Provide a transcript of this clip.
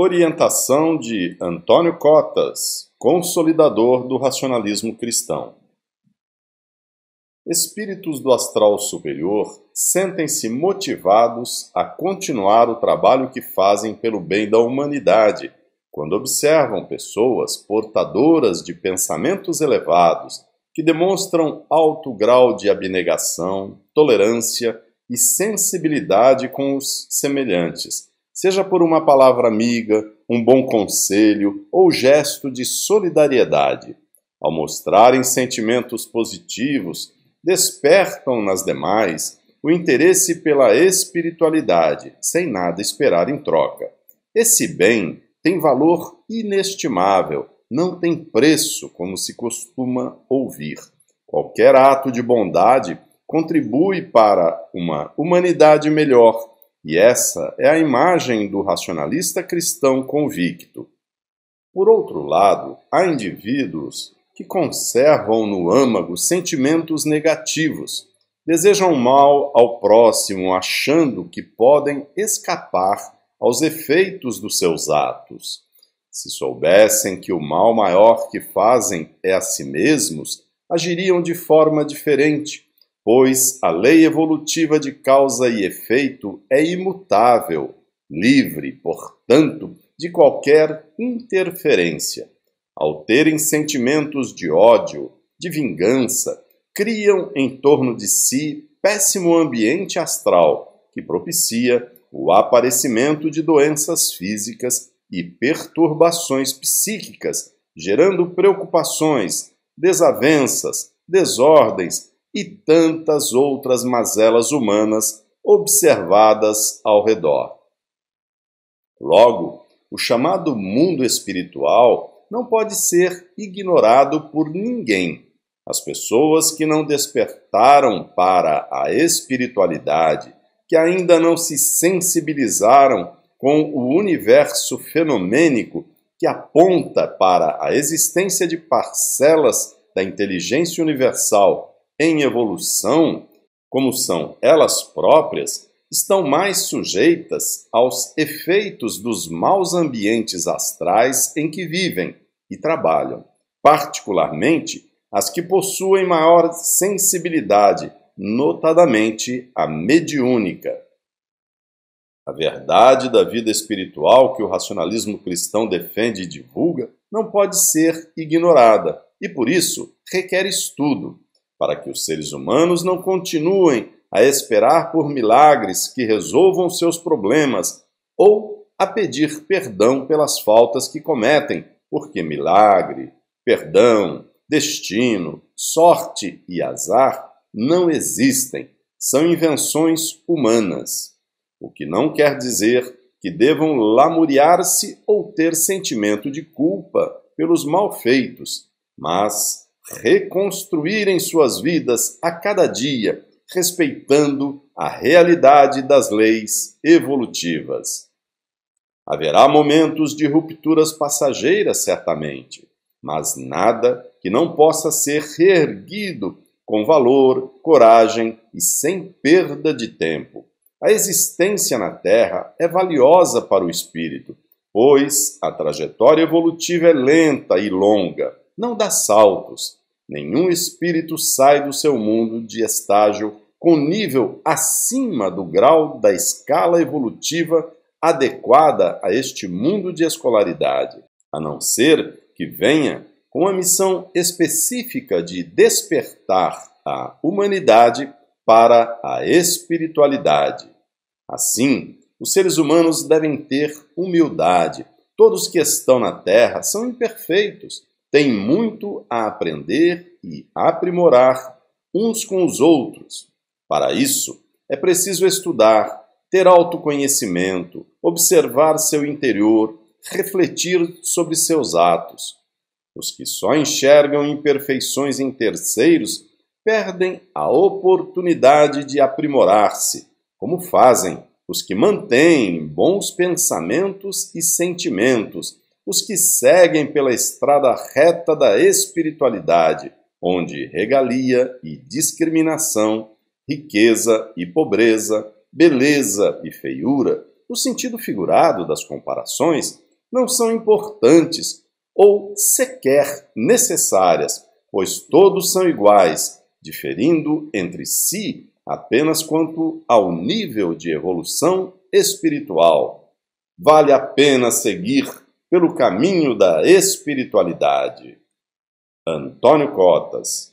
Orientação de Antônio Cotas, consolidador do racionalismo cristão. Espíritos do astral superior sentem-se motivados a continuar o trabalho que fazem pelo bem da humanidade, quando observam pessoas portadoras de pensamentos elevados que demonstram alto grau de abnegação, tolerância e sensibilidade com os semelhantes seja por uma palavra amiga, um bom conselho ou gesto de solidariedade. Ao mostrarem sentimentos positivos, despertam nas demais o interesse pela espiritualidade, sem nada esperar em troca. Esse bem tem valor inestimável, não tem preço, como se costuma ouvir. Qualquer ato de bondade contribui para uma humanidade melhor e essa é a imagem do racionalista cristão convicto. Por outro lado, há indivíduos que conservam no âmago sentimentos negativos, desejam mal ao próximo, achando que podem escapar aos efeitos dos seus atos. Se soubessem que o mal maior que fazem é a si mesmos, agiriam de forma diferente, pois a lei evolutiva de causa e efeito é imutável, livre, portanto, de qualquer interferência. Ao terem sentimentos de ódio, de vingança, criam em torno de si péssimo ambiente astral que propicia o aparecimento de doenças físicas e perturbações psíquicas, gerando preocupações, desavenças, desordens e tantas outras mazelas humanas observadas ao redor. Logo, o chamado mundo espiritual não pode ser ignorado por ninguém. As pessoas que não despertaram para a espiritualidade, que ainda não se sensibilizaram com o universo fenomênico que aponta para a existência de parcelas da inteligência universal em evolução, como são elas próprias, estão mais sujeitas aos efeitos dos maus ambientes astrais em que vivem e trabalham, particularmente as que possuem maior sensibilidade, notadamente a mediúnica. A verdade da vida espiritual que o racionalismo cristão defende e divulga não pode ser ignorada e, por isso, requer estudo, para que os seres humanos não continuem a esperar por milagres que resolvam seus problemas ou a pedir perdão pelas faltas que cometem, porque milagre, perdão, destino, sorte e azar não existem, são invenções humanas. O que não quer dizer que devam lamuriar-se ou ter sentimento de culpa pelos malfeitos, mas reconstruírem suas vidas a cada dia, respeitando a realidade das leis evolutivas. Haverá momentos de rupturas passageiras, certamente, mas nada que não possa ser reerguido com valor, coragem e sem perda de tempo. A existência na Terra é valiosa para o espírito, pois a trajetória evolutiva é lenta e longa não dá saltos. Nenhum espírito sai do seu mundo de estágio com nível acima do grau da escala evolutiva adequada a este mundo de escolaridade, a não ser que venha com a missão específica de despertar a humanidade para a espiritualidade. Assim, os seres humanos devem ter humildade. Todos que estão na Terra são imperfeitos, tem muito a aprender e aprimorar uns com os outros. Para isso, é preciso estudar, ter autoconhecimento, observar seu interior, refletir sobre seus atos. Os que só enxergam imperfeições em terceiros perdem a oportunidade de aprimorar-se, como fazem os que mantêm bons pensamentos e sentimentos os que seguem pela estrada reta da espiritualidade, onde regalia e discriminação, riqueza e pobreza, beleza e feiura, no sentido figurado das comparações, não são importantes ou sequer necessárias, pois todos são iguais, diferindo entre si apenas quanto ao nível de evolução espiritual. Vale a pena seguir pelo caminho da espiritualidade. Antônio Cotas